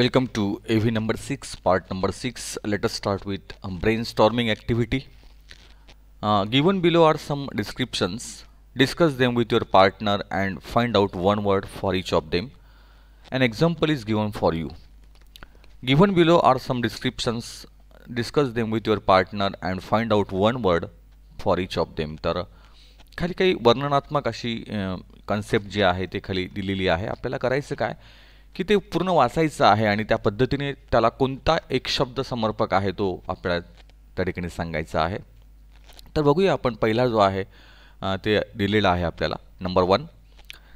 Welcome to AV number 6, part number 6. Let us start with um, brainstorming activity. Uh, given below are some descriptions. Discuss them with your partner and find out one word for each of them. An example is given for you. Given below are some descriptions. Discuss them with your partner and find out one word for each of them. तर खाली काही वर्णनात्मक अशी concept जी आहे ते खाली दिलेली आहे आपल्याला करायचं काय की ते पूर्ण वाचायचं आहे आणि त्या पद्धतीने त्याला कोणता एक शब्द समर्पक आहे तो आपल्याला त्या ठिकाणी सांगायचा आहे तर बघूया आपण पहिला जो आहे ते दिलेला आहे आपल्याला number one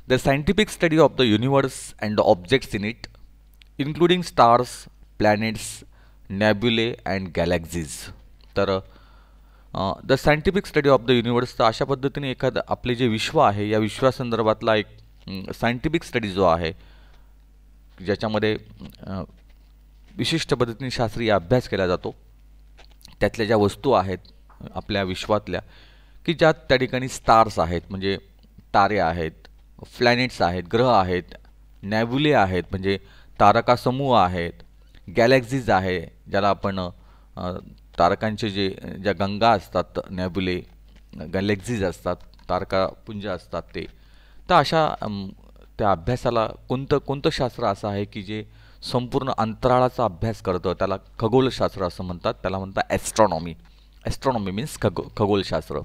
the scientific study of the universe and the objects in it including stars planets nebulae and galaxies तर the scientific study of the universe तर अशा पद्धतीने एखादं आपले जे विश्व आहे या विश्वासंदर्भातला एक सायंटिफिक स्टडी जो आहे ज्याच्यामध्ये विशिष्ट पद्धतीने शास्त्रीय अभ्यास केला जातो त्यातल्या ज्या वस्तू आहेत आपल्या विश्वातल्या की ज्यात त्या ठिकाणी स्टार्स आहेत म्हणजे तारे आहेत प्लॅनेट्स आहेत ग्रह आहेत नॅव्युले आहेत म्हणजे तारकासमूह आहेत गॅलेक्झीज आहे ज्याला आपण तारकांचे जे ज्या गंगा असतात नॅव्हुले गॅलेक्झीज असतात तारकापुंज असतात ते तर अशा त्या अभ्यासाला कोणतं कोणतं शास्त्र असं आहे की जे संपूर्ण अंतराळाचा अभ्यास करतं त्याला खगोलशास्त्र असं म्हणतात त्याला म्हणतात ॲस्ट्रॉनॉमी ॲस्ट्रॉनॉमी मीन्स खगो खगोलशास्त्र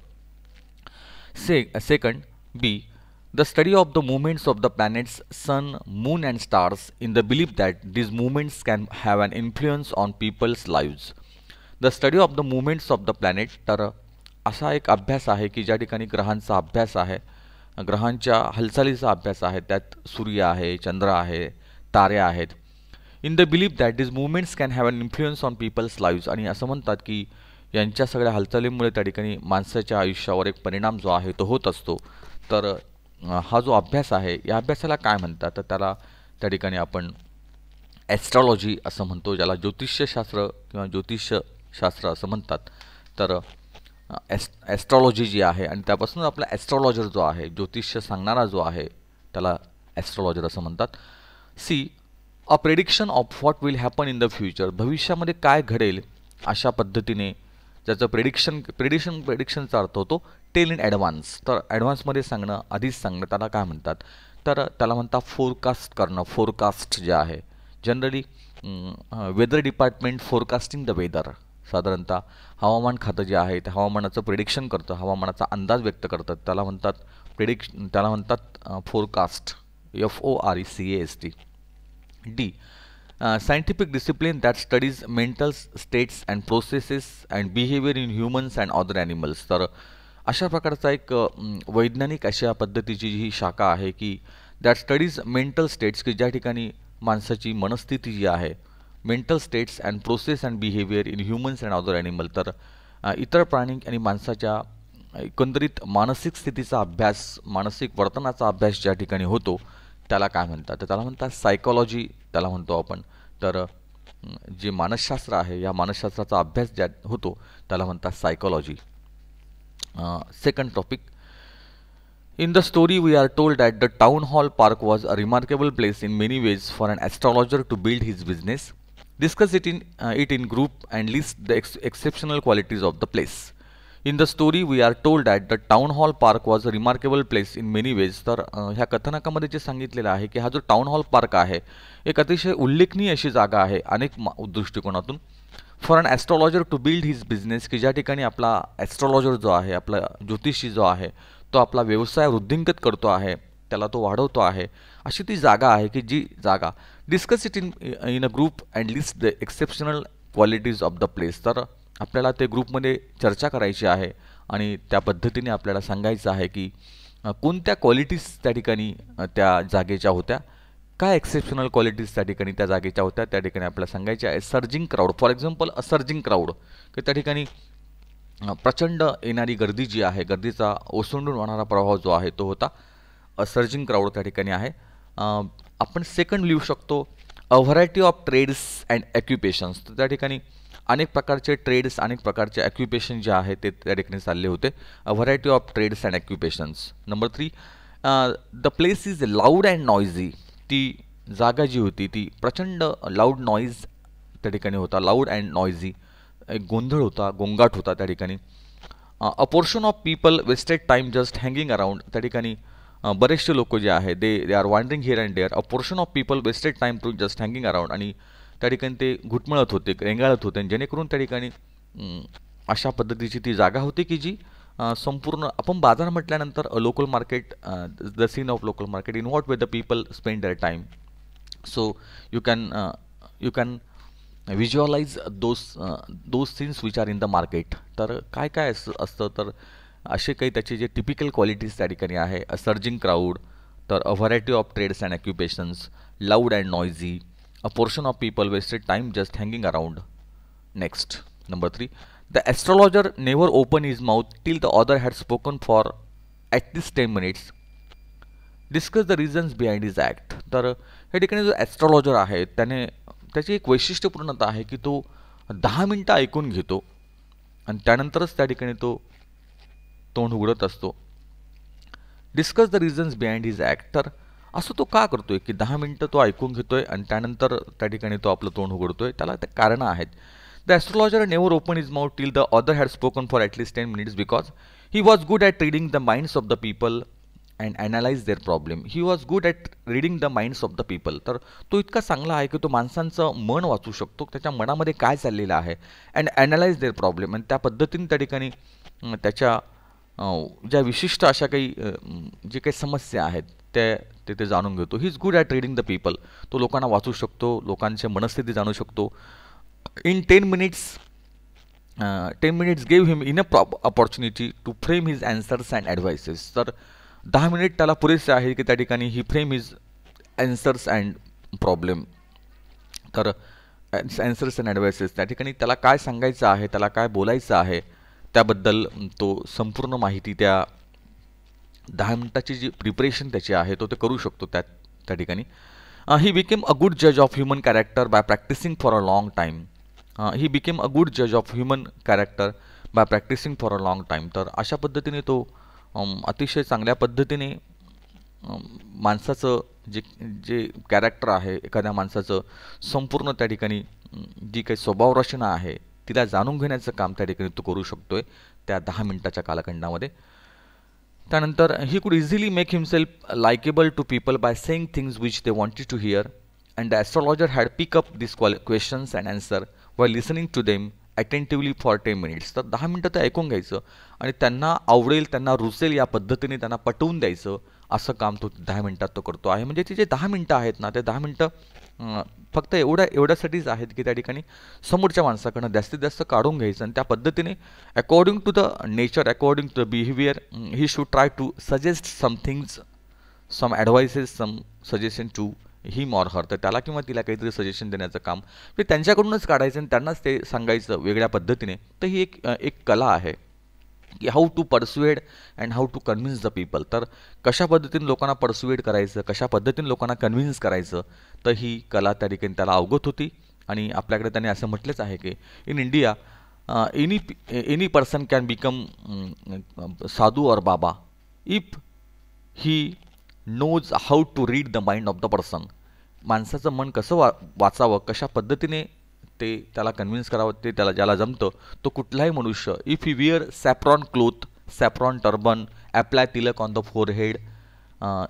से second B the study of the movements of the planets sun moon and stars in the belief that these movements can have an influence on people's lives the study of the movements of the planet तर असा एक अभ्यास आहे की ज्या ठिकाणी ग्रहांचा अभ्यास आहे ग्रहांच्या हालचालीचा अभ्यास आहे त्यात सूर्य आहे चंद्र आहे तारे आहेत in the belief that this movements can have an influence on people's live आणि असं म्हणतात की यांच्या सगळ्या हालचालींमुळे त्या ठिकाणी माणसाच्या आयुष्यावर एक परिणाम जो आहे तो होत असतो तर हा जो अभ्यास आहे या अभ्यासाला काय म्हणतात तर त्याला त्या ठिकाणी आपण ॲस्ट्रॉलॉजी असं म्हणतो ज्याला ज्योतिषशास्त्र किंवा ज्योतिषशास्त्र असं म्हणतात तर ॲस् ॲस्ट्रॉलॉजी जी आहे आणि त्यापासून आपला ॲस्ट्रॉलॉजर जो आहे ज्योतिष सांगणारा जो आहे त्याला ॲस्ट्रॉलॉजर असं म्हणतात C a prediction of what will happen in the future भविष्यामध्ये काय घडेल अशा पद्धतीने ज्याचं प्रेडिक्शन प्रेडिक्शन प्रेडिक्शनचा अर्थ होतो टेल इन ॲडव्हान्स तर ॲडव्हान्समध्ये सांगणं आधीच सांगणं त्याला काय म्हणतात तर त्याला म्हणतात फोरकास्ट करणं फोरकास्ट जे आहे generally weather department forecasting the weather साधारणतः हवामान खातं जे आहे ते हवामानाचं प्रिडिक्शन करतं हवामानाचा अंदाज व्यक्त करतं त्याला म्हणतात प्रिडिक्श त्याला म्हणतात forecast F O R E C A S T D scientific discipline that studies mental states and processes and behaviour in humans and other animals तर अशा प्रकारचा एक वैज्ञानिक अशा पद्धतीची जी शाखा आहे की दॅट स्टडीज मेंटल स्टेट्स की ज्या ठिकाणी माणसाची मनस्थिती जी आहे mental states and process and behaviour in humans and other animal तर इतर प्राणी आणि माणसाच्या एकंदरीत मानसिक स्थितीचा अभ्यास मानसिक वर्तनाचा अभ्यास ज्या ठिकाणी होतो त्याला काय म्हणतात तर त्याला म्हणतात सायकॉलॉजी त्याला म्हणतो आपण तर जे मानसशास्त्र आहे या मानसशास्त्राचा अभ्यास ज्या होतो त्याला म्हणतात psychology second topic in the story we are told at the town hall park was a remarkable place in many ways for an astrologer to build his business Discuss it in, uh, it in group and list the ex exceptional qualities of the place. The story we are are told the town hall park was was a remarkable place in many तर uh, ह्या कथनकामध्ये जे सांगितलेलं आहे की हा जो town hall park आहे एक अतिशय उल्लेखनीय अशी जागा आहे अनेक दृष्टिकोनातून for an astrologer to build his business की ज्या ठिकाणी आपला ॲस्ट्रॉलॉजर जो आहे आपला ज्योतिषी जो आहे तो आपला व्यवसाय वृद्धिंगत करतो आहे त्याला तो वाढवतो आहे अशी ती जागा आहे की जी जागा discuss it in in a group and list the exceptional qualities of the place तर आपल्याला ते ग्रुपमध्ये चर्चा करायची आहे आणि त्या पद्धतीने आपल्याला सांगायचं आहे की कोणत्या क्वालिटीज त्या ठिकाणी त्या जागेच्या होत्या काय एक्सेप्शनल क्वालिटीज त्या ठिकाणी त्या जागेच्या होत्या त्या ठिकाणी आपल्याला सांगायच्या आहे surging crowd for example a surging crowd की त्या ठिकाणी प्रचंड येणारी गर्दी जी आहे गर्दीचा ओसंडून वाहणारा प्रभाव जो आहे तो होता सर्जिंग क्राऊड त्या ठिकाणी आहे आपण सेकंड लिहू शकतो a variety of trades and occupations तर त्या ठिकाणी अनेक प्रकारचे ट्रेड्स अनेक प्रकारचे ॲक्युपेशन जे आहे ते त्या ठिकाणी चालले होते a variety of trades and occupations number three the place is loud and noisy ती जागा जी होती ती प्रचंड लाऊड नॉईज त्या ठिकाणी होता लाऊड अँड नॉईझी एक गोंधळ होता गोंगाट होता त्या ठिकाणी a portion of people wasted time just hanging around त्या ठिकाणी बरेचसे लोक जे आहे they they are wandering here and there a portion of people wasted time to just hanging around आणि त्या ठिकाणी ते घुटमळत होते रेंगाळत होते आणि जेणेकरून त्या ठिकाणी अशा पद्धतीची ती जागा होती की जी संपूर्ण आपण बाजार म्हटल्यानंतर local market the scene of local market in what way the people spend their time so you can you can visualise those those scenes which are in the market तर काय काय असं असतं तर असे काही त्याचे जे टिपिकल क्वालिटीज त्या ठिकाणी आहे अ सर्जिंग क्राऊड तर a variety of trades and occupations loud and noisy a portion of people wasted time just hanging around next number three the astrologer never open his mouth till the other had spoken for at this ten minutes discuss the reasons behind his act तर या ठिकाणी जो astrologer आहे त्याने त्याची एक वैशिष्ट्यपूर्णता आहे की तो दहा मिनटं ऐकून घेतो आणि त्यानंतरच त्या ठिकाणी तो तोंड उघडत असतो discuss the reasons behind his actor असं तो का करतोय की दहा मिनटं तो ऐकून घेतोय आणि त्यानंतर त्या ठिकाणी तो आपलं तोंड उघडतोय त्याला ते कारणं आहेत the astrologer never open his mouth till the other had spoken for at least ten minutes because he was good at reading the minds of the people and analyse their problem he was good at reading the minds of the people तर तो इतका चांगला आहे की तो माणसांचं मन वाचू शकतो त्याच्या मनामध्ये काय चाललेलं आहे अँड ॲनालाइज देअर प्रॉब्लेम आणि त्या पद्धतीने त्या ठिकाणी त्याच्या ज्या विशिष्ट अशा काही जे काही समस्या आहेत त्या तिथे जाणून घेतो he is good at reading the people तो लोकांना वाचू शकतो लोकांच्या मनस्थिती जाणू शकतो in ten minutes ten minutes gave him in a proper opportunity to frame his answers and advices तर दहा मिनिट त्याला पुरेसे आहे की त्या ठिकाणी he frame his answers and problem तर अँसर्स अँड ॲडवायसेस त्या ठिकाणी त्याला काय सांगायचं आहे त्याला काय बोलायचं आहे त्याबद्दल तो संपूर्ण माहिती त्या दहा मिनटाची जी प्रिपरेशन त्याची आहे तो ते करू शकतो त्या त्या ठिकाणी ही बिकेम अ गुड जज of human character bye practising for a long time he became a good जज of human character bye practising for a long time तर अशा पद्धतीने तो अतिशय चांगल्या पद्धतीने माणसाचं जे जे कॅरेक्टर आहे एखाद्या माणसाचं संपूर्ण त्या ठिकाणी जी काही स्वभाव रचना आहे तिला जाणून घेण्याचं काम त्या ठिकाणी तू करू शकतोय त्या दहा मिनटाच्या कालखंडामध्ये त्यानंतर he could easily make himself likeable to people by saying things which they wanted to hear and the astrologer had pick up this qual questions and answer by listening to them attentively for ten minutes तर दहा मिनटं ते ऐकून घ्यायचं आणि त्यांना आवडेल त्यांना रुचेल या पद्धतीने त्यांना पटवून द्यायचं असं काम तो दहा मिनटात तो करतो आहे म्हणजे ती जे दहा मिनटं आहेत ना ते दहा मिनटं फक्त एवढ्या एवढ्यासाठीच आहेत की त्या ठिकाणी समोरच्या माणसाकडनं जास्तीत जास्त काढून घ्यायचं आणि त्या पद्धतीने according to the nature according to the behaviour he should try to suggest somethings some advices some suggestion to him or her तर त्याला किंवा तिला काहीतरी सजेशन देण्याचं काम ते म्हणजे त्यांच्याकडूनच काढायचं आणि त्यांनाच ते सांगायचं वेगळ्या पद्धतीने तर ही एक एक कला आहे की how to persuade and how to convince the people तर कशा पद्धतीने लोकांना पर्स्युएड करायचं कशा पद्धतीने लोकांना कन्व्हिन्स करायचं तर ही कला त्या ठिकाणी त्याला अवगत होती आणि आपल्याकडे त्यांनी असं म्हटलेच आहे की in India any any person can become sadhu और baba if he knows how to read the mind of the person माणसाचं मन कसं वा वाचावं कशा पद्धतीने ते त्याला कन्व्हिन्स करावं ते त्याला ज्याला जमतं तो कुठलाही मनुष्य if you wear saffron cloth saffron turban apply tilak on the forehead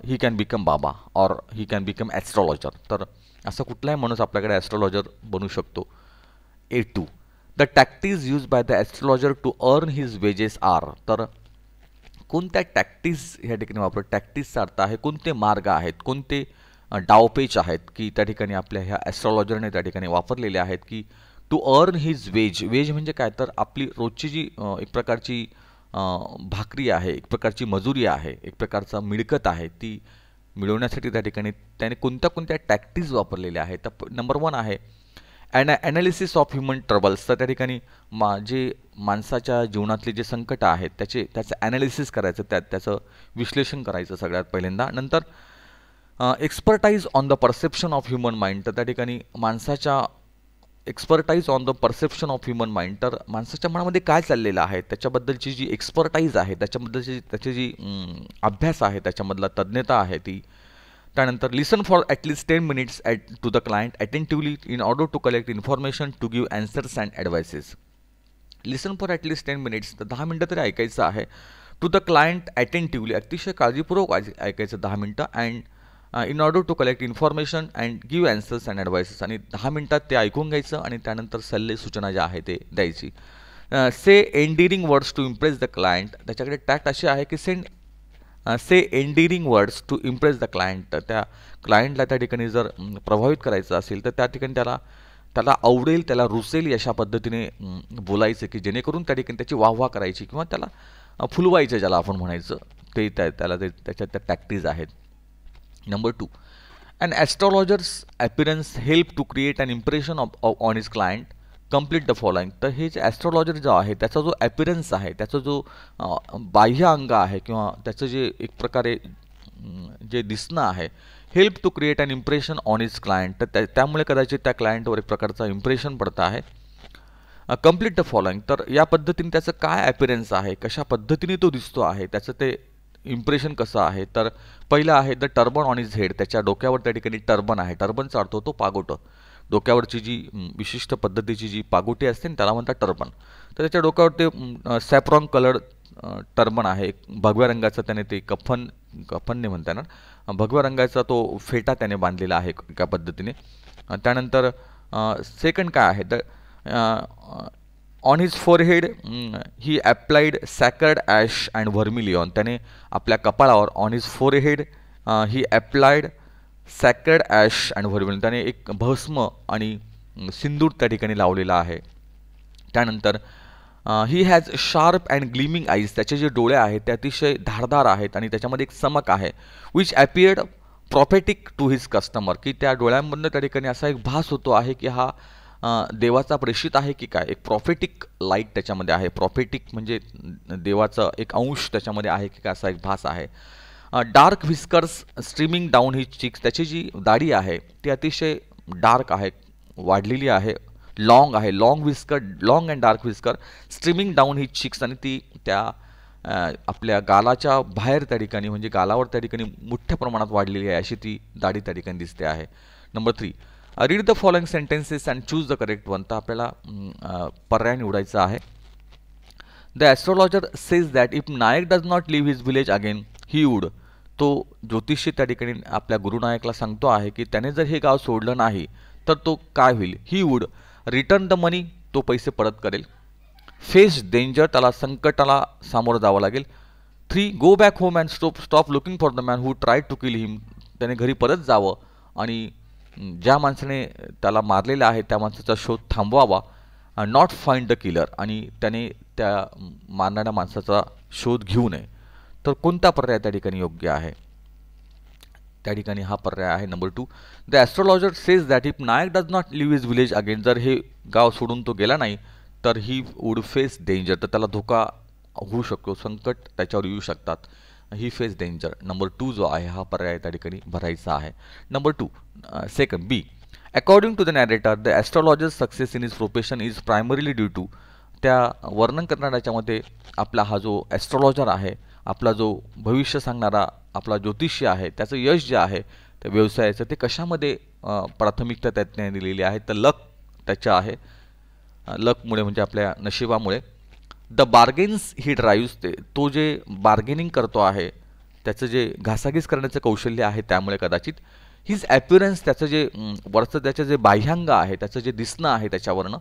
he can become baba और ही कॅन बिकम ॲस्ट्रॉलॉजर तर असा कुठलाही माणूस आपल्याकडे ॲस्ट्रॉलॉजर बनू शकतो A two the tactics used by the astrologer to earn his wages are तर कोणत्या टॅक्टिस ह्या ठिकाणी वापर टॅक्टिसचा अर्थ आहे कोणते मार्ग आहेत कोणते डावपेच आहेत की त्या ठिकाणी आपल्या ह्या ॲस्ट्रॉलॉजरने त्या ठिकाणी वापरलेल्या आहेत की to earn his wage wage म्हणजे काय तर आपली रोजची जी एक प्रकारची भाकरी आहे एक प्रकारची मजुरी आहे एक प्रकारचा मिळकत आहे ती मिळवण्यासाठी त्या ठिकाणी त्याने कोणत्या कोणत्या टॅक्टिक्स वापरलेल्या आहेत तर नंबर वन आहे an analysis of human troubles तर त्या ठिकाणी मा जे माणसाच्या जीवनातले जे संकट आहेत त्याचे त्याचं ॲनालिसिस करायचं त्यात त्याचं विश्लेषण करायचं सगळ्यात पहिल्यांदा नंतर expertise on the perception of human mind तर त्या ठिकाणी माणसाच्या expertise on the perception of human mind तर माणसाच्या मनामध्ये काय चाललेलं आहे त्याच्याबद्दलची जी एक्सपर्टाईज आहे त्याच्याबद्दलची त्याची जी अभ्यास आहे त्याच्यामधला तज्ज्ञता आहे ती त्यानंतर listen for at least ten minutes at to the client attentively in order to collect information to give answers and advices listen for at least ten minutes तर दहा मिनटं तरी ऐकायचं आहे टू द क्लायंट अटेंटिव्हली अतिशय काळजीपूर्वक ऐकायचं दहा मिनटं and in order to collect information and give answers and advices आणि दहा मिनटात ते ऐकून घ्यायचं आणि त्यानंतर सल्ले सूचना ज्या आहे ते द्यायची say endearing words to impress the client त्याच्याकडे टॅक्ट अशी आहे की send say endearing words to impress the client त्या क्लायंटला त्या ठिकाणी जर प्रभावित करायचं असेल तर त्या ठिकाणी त्याला त्याला आवडेल त्याला रुचेल अशा पद्धतीने बोलायचं की जेणेकरून त्या ठिकाणी त्याची वाहवा करायची किंवा त्याला फुलवायचं ज्याला आपण म्हणायचं ते त्या त्याला ते त्याच्यात त्या टॅक्टीज आहेत number two, an astrologer's appearance help to create an impression of, of on his client complete the following तर हे जे ॲस्ट्रॉलॉजर जो आहे त्याचा जो ॲपिरन्स आहे त्याचा जो बाह्य अंग आहे किंवा त्याचं जे एक प्रकारे जे दिसणं आहे help to create an impression on his client तर त्या त्यामुळे कदाचित त्या क्लायंटवर एक प्रकारचा इम्प्रेशन पडतं आहे कम्प्लीट द फॉलोइंग तर या पद्धतीने त्याचं काय ॲपिरन्स आहे कशा पद्धतीने तो दिसतो आहे त्याचं ते इम्प्रेशन कसं आहे तर पहिलं आहे the turban on his head त्याच्या डोक्यावर त्या ठिकाणी टर्बन आहे टर्बनचा अर्थ होतो पागोटं डोक्यावरची जी विशिष्ट पद्धतीची जी पागोटी असते ना त्याला म्हणतात टर्बन तर त्याच्या डोक्यावर ते सॅप्रॉन कलर टर्बन आहे भगव्या रंगाचं त्याने ते कफन कफनने म्हणता येणार भगव्या रंगाचा तो फेटा त्याने बांधलेला आहे एका पद्धतीने त्यानंतर सेकंड काय आहे तर on his forehead he applied sacred ash and vermilion त्याने आपल्या कपाळावर on his forehead he applied sacred ash and vermilion त्याने एक भस्म आणि सिंदूर त्या ठिकाणी लावलेला आहे त्यानंतर he has sharp and gleaming eyes त्याचे जे डोळे आहेत ते अतिशय धारदार आहेत आणि त्याच्यामध्ये एक चमक आहे which appeared prophetic to his customer की त्या डोळ्यांमधनं त्या ठिकाणी असा एक भास होतो आहे की हा देवाचा प्रेषित आहे की काय एक प्रॉफेटिक लाईट त्याच्यामध्ये आहे प्रॉफेटिक म्हणजे देवाचा एक अंश त्याच्यामध्ये आहे की काय असा एक भास आहे dark whiskers streaming down his cheeks त्याची जी दाढी आहे ती अतिशय डार्क आहे वाढलेली आहे लाँग आहे long whisker long and dark whisker streaming down his cheeks आणि ती त्या आपल्या गालाच्या बाहेर त्या ठिकाणी म्हणजे गालावर त्या ठिकाणी मोठ्या प्रमाणात वाढलेली आहे अशी ती दाढी त्या ठिकाणी दिसते आहे number three read the following sentences and choose the correct one तर आपल्याला mm, uh, पर्याय निवडायचा आहे the astrologer says that if Nayak does not leave his village again he would तो ज्योतिषी त्या ठिकाणी आपल्या गुरुनायकला सांगतो आहे की त्याने जर हे गाव सोडलं नाही तर तो काय होईल he would return the money तो पैसे परत करेल फेस डेंजर त्याला संकटाला सामोरं जावं लागेल three go back home and stop stop looking for the man who try to kill him त्याने घरी परत जावं आणि ज्या माणसाने त्याला मारलेलं आहे त्या माणसाचा शोध थांबवावा नॉट फाइंड द किलर आणि त्याने त्या मारणाऱ्या माणसाचा शोध घेऊ नये तर कोणता पर्याय त्या ठिकाणी योग्य आहे त्या ठिकाणी हा पर्याय आहे number two the astrologer says that if Nayak does not leave his village again जर हे गाव सोडून तो गेला नाही तर ही वुड फेस डेंजर तर त्याला धोका होऊ शकतो संकट त्याच्यावर येऊ शकतात he face danger number two जो आहे हा पर्याय त्या ठिकाणी भरायचा आहे number two second B according to the narrator the astrologer success in his profession is primarily due to त्या वर्णन करणाऱ्याच्यामध्ये आपला हा जो ॲस्ट्रॉलॉजर आहे आपला जो भविष्य सांगणारा आपला ज्योतिष्य आहे त्याचं यश जे आहे त्या व्यवसायाचं ते कशामध्ये प्राथमिकता त्याने दिलेली आहे तर लक त्याच्या आहे लकमुळे म्हणजे आपल्या नशिबामुळे द बार्गेन्स ही ड्राईव्ह ते तो जे बार्गेनिंग करतो आहे त्याचं जे घासाघीस करण्याचं कौशल्य आहे त्यामुळे कदाचित हिज ॲप्युरन्स त्याचं जे वरचं त्याचं जे बाह्यांग आहे त्याचं जे दिसणं आहे त्याच्यावरनं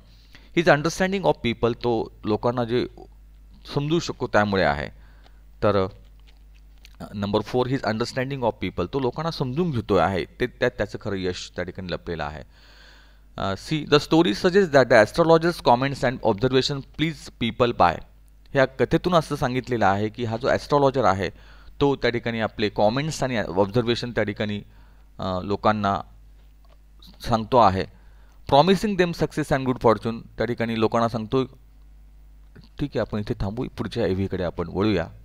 हिज अंडरस्टँडिंग ऑफ पीपल तो लोकांना जे समजू शकतो त्यामुळे आहे तर number four his understanding of people तो लोकांना समजून घेतो आहे ते त्याचं खरं यश त्या ठिकाणी लपलेलं आहे C the story suggest that the astrologer's comments and observation please people by ह्या कथेतून असं सांगितलेलं आहे की हा जो ॲस्ट्रॉलॉजर आहे तो त्या ठिकाणी आपले कॉमेंट्स आणि ऑब्झर्वेशन uh, त्या ठिकाणी लोकांना सांगतो आहे promising them success and good fortune त्या ठिकाणी लोकांना सांगतो ठीक आहे आपण इथे थांबू पुढच्या एव्हीकडे आपण वळूया